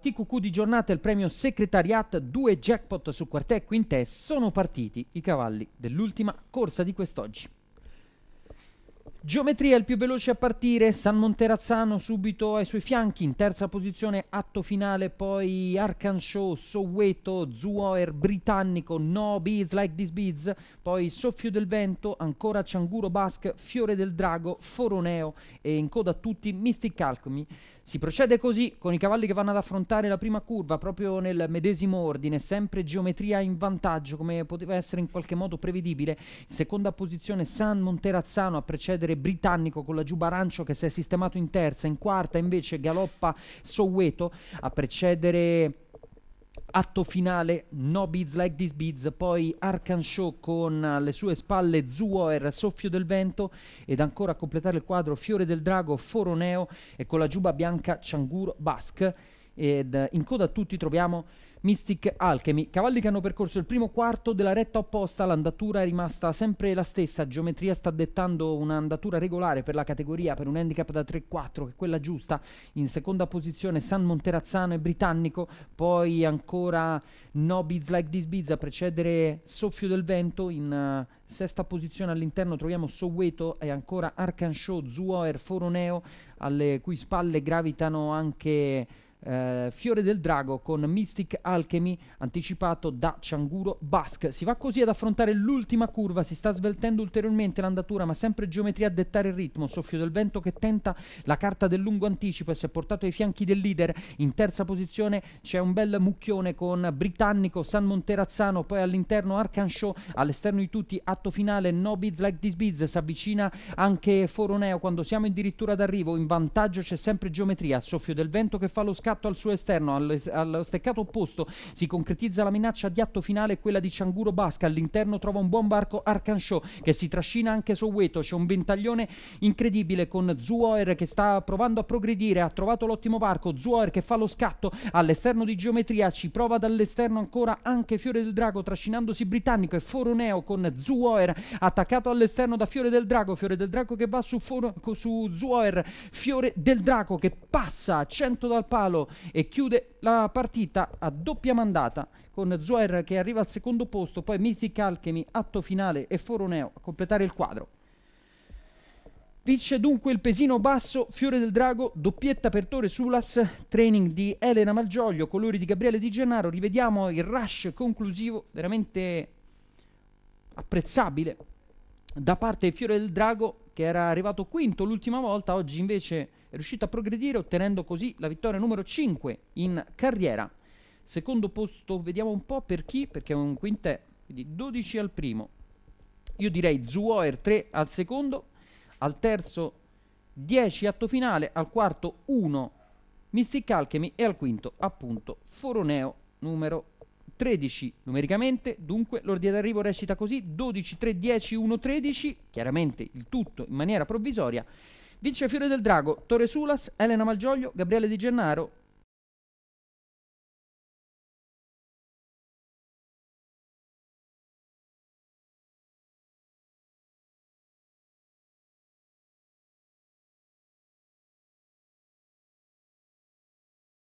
TQQ di giornata il premio Secretariat, due jackpot su quartè e quintè sono partiti i cavalli dell'ultima corsa di quest'oggi. Geometria il più veloce a partire, San Monterazzano subito ai suoi fianchi, in terza posizione atto finale, poi Arkansas, Soweto, Zuoer, Britannico, No Beads Like This Beads, poi Soffio del Vento, ancora Cianguro Basque, Fiore del Drago, Foroneo e in coda a tutti Mystic Alchemy. Si procede così con i cavalli che vanno ad affrontare la prima curva proprio nel medesimo ordine, sempre Geometria in vantaggio come poteva essere in qualche modo prevedibile, seconda posizione San Monterazzano a precedere chiudere Britannico con la Giuba Arancio che si è sistemato in terza, in quarta invece galoppa Soweto a precedere atto finale No Beads Like This Beads, poi Arkansas con alle sue spalle Zuoer, Soffio del Vento ed ancora a completare il quadro Fiore del Drago, Foroneo e con la giuba bianca Cianguro Basque ed in coda a tutti troviamo Mystic Alchemy. Cavalli che hanno percorso il primo quarto della retta opposta, l'andatura è rimasta sempre la stessa, geometria sta dettando un'andatura regolare per la categoria, per un handicap da 3-4 che è quella giusta, in seconda posizione San Monterazzano e Britannico, poi ancora No Beats Like This Beats a precedere Soffio del Vento in... Uh, sesta posizione all'interno troviamo Soweto e ancora Arkansas, Zuoer, Foroneo, alle cui spalle gravitano anche eh, Fiore del Drago con Mystic Alchemy anticipato da Cianguro Bask. Si va così ad affrontare l'ultima curva, si sta sveltendo ulteriormente l'andatura, ma sempre geometria a dettare il ritmo, soffio del vento che tenta la carta del lungo anticipo e si è portato ai fianchi del leader. In terza posizione c'è un bel mucchione con Britannico, San Monterazzano, poi all'interno Arcan all'esterno di tutti atto finale No Bids Like This Bids, si avvicina anche Foroneo quando siamo addirittura d'arrivo, in vantaggio c'è sempre geometria, soffio del vento che fa lo scambio scatto al suo esterno, al, allo steccato opposto si concretizza la minaccia di atto finale quella di Cianguro Basca, all'interno trova un buon barco Arkanshaw che si trascina anche su Soweto, c'è un ventaglione incredibile con Zuoer che sta provando a progredire, ha trovato l'ottimo barco, Zuoer che fa lo scatto all'esterno di geometria, ci prova dall'esterno ancora anche Fiore del Drago trascinandosi britannico e Foroneo con Zuoer attaccato all'esterno da Fiore del Drago, Fiore del Drago che va su, su Zuoer, Fiore del Drago che passa a 100 dal palo, Sassuolo e chiude la partita a doppia mandata con Zuer che arriva al secondo posto, poi Mythic Alchemy, Atto Finale e Foroneo a completare il quadro. Vince dunque il pesino basso, Fiore del Drago, doppietta per Tore Sulas, training di Elena Malgioglio, colori di Gabriele Di Gennaro, rivediamo il rush conclusivo, veramente apprezzabile, da parte di Fiore del Drago che era arrivato quinto l'ultima volta, oggi invece è riuscito a progredire ottenendo così la vittoria numero 5 in carriera. Secondo posto, vediamo un po' per chi, perché è un quintet, quindi 12 al primo. Io direi Zuoer 3 al secondo, al terzo 10 atto finale, al quarto 1 Mystic Alchemy e al quinto appunto Foroneo numero 13 numericamente, dunque l'ordine d'arrivo recita così 12 3 10 1 13, chiaramente il tutto in maniera provvisoria Vince Fiore del Drago, Torre Sulas, Elena Malgioglio, Gabriele Di Gennaro,